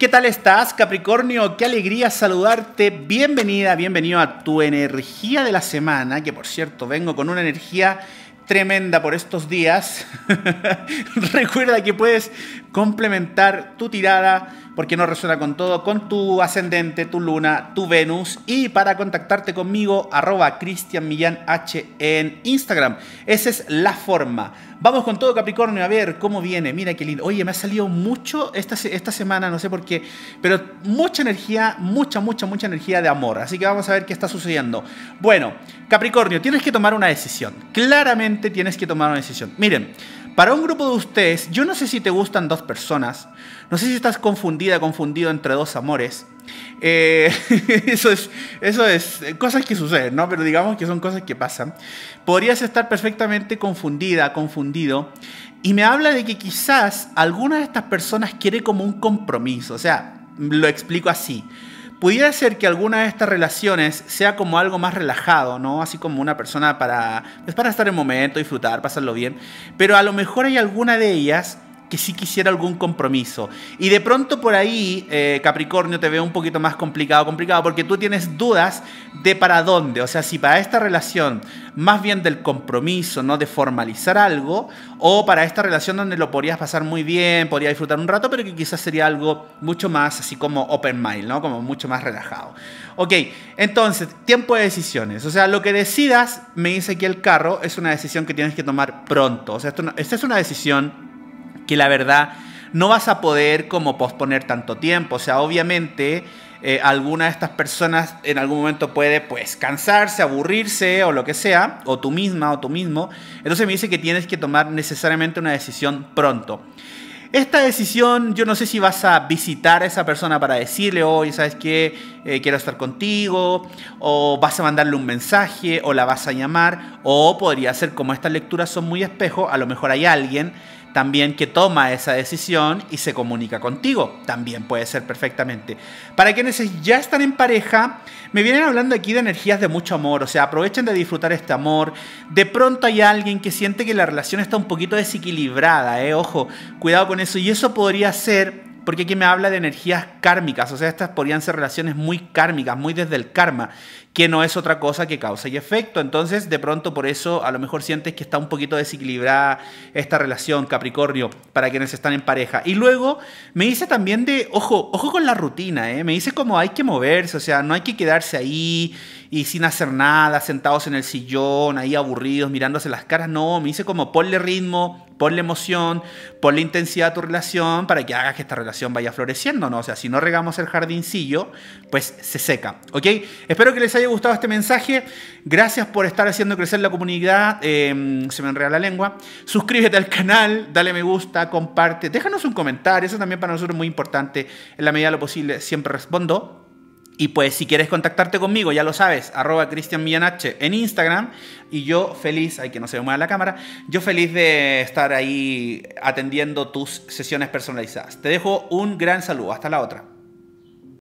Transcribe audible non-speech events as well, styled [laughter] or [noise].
¿Qué tal estás, Capricornio? Qué alegría saludarte. Bienvenida, bienvenido a tu energía de la semana, que por cierto vengo con una energía tremenda por estos días. [laughs] Recuerda que puedes complementar tu tirada porque no resuena con todo, con tu ascendente, tu luna, tu Venus. Y para contactarte conmigo, arroba Cristian Millán H en Instagram. Esa es la forma. Vamos con todo Capricornio, a ver cómo viene. Mira qué lindo. Oye, me ha salido mucho esta, esta semana, no sé por qué, pero mucha energía, mucha, mucha, mucha energía de amor. Así que vamos a ver qué está sucediendo. Bueno, Capricornio, tienes que tomar una decisión. Claramente tienes que tomar una decisión. Miren. Para un grupo de ustedes, yo no sé si te gustan dos personas, no sé si estás confundida, confundido entre dos amores. Eh, [laughs] eso, es, eso es eh, cosas que suceden, ¿no? Pero digamos que son cosas que pasan. Podrías estar perfectamente confundida, confundido. Y me habla de que quizás alguna de estas personas quiere como un compromiso. O sea, lo explico así. Pudiera ser que alguna de estas relaciones sea como algo más relajado, ¿no? Así como una persona para, pues, para estar en momento, disfrutar, pasarlo bien. Pero a lo mejor hay alguna de ellas que sí quisiera algún compromiso. Y de pronto por ahí, eh, Capricornio, te veo un poquito más complicado, complicado, porque tú tienes dudas de para dónde. O sea, si para esta relación, más bien del compromiso, ¿no? De formalizar algo, o para esta relación donde lo podrías pasar muy bien, podrías disfrutar un rato, pero que quizás sería algo mucho más así como open mind, ¿no? Como mucho más relajado. Ok, entonces, tiempo de decisiones. O sea, lo que decidas, me dice aquí el carro, es una decisión que tienes que tomar pronto. O sea, esto esta es una decisión que la verdad no vas a poder como posponer tanto tiempo. O sea, obviamente eh, alguna de estas personas en algún momento puede pues cansarse, aburrirse o lo que sea, o tú misma o tú mismo. Entonces me dice que tienes que tomar necesariamente una decisión pronto. Esta decisión, yo no sé si vas a visitar a esa persona para decirle, oye, ¿sabes qué? Eh, quiero estar contigo, o vas a mandarle un mensaje, o la vas a llamar, o podría ser como estas lecturas son muy espejo, a lo mejor hay alguien también que toma esa decisión y se comunica contigo. También puede ser perfectamente. Para quienes ya están en pareja, me vienen hablando aquí de energías de mucho amor, o sea, aprovechen de disfrutar este amor. De pronto hay alguien que siente que la relación está un poquito desequilibrada, ¿eh? ojo, cuidado con eso. Y eso podría ser porque aquí me habla de energías kármicas, o sea, estas podrían ser relaciones muy kármicas, muy desde el karma, que no es otra cosa que causa y efecto. Entonces, de pronto por eso a lo mejor sientes que está un poquito desequilibrada esta relación Capricornio para quienes están en pareja. Y luego me dice también de, ojo, ojo con la rutina, ¿eh? me dice como hay que moverse, o sea, no hay que quedarse ahí y sin hacer nada, sentados en el sillón, ahí aburridos, mirándose las caras. No, me dice como ponle ritmo, ponle emoción, ponle intensidad a tu relación para que hagas que esta relación vaya floreciendo, ¿no? O sea, si no regamos el jardincillo, pues se seca, ¿ok? Espero que les haya gustado este mensaje. Gracias por estar haciendo crecer la comunidad. Em, se me enreda la lengua. Suscríbete al canal, dale me gusta, comparte, déjanos un comentario. Eso también para nosotros es muy importante. En la medida de lo posible siempre respondo. Y pues si quieres contactarte conmigo, ya lo sabes, arroba Cristian en Instagram. Y yo feliz, hay que no se me mueva la cámara, yo feliz de estar ahí atendiendo tus sesiones personalizadas. Te dejo un gran saludo, hasta la otra.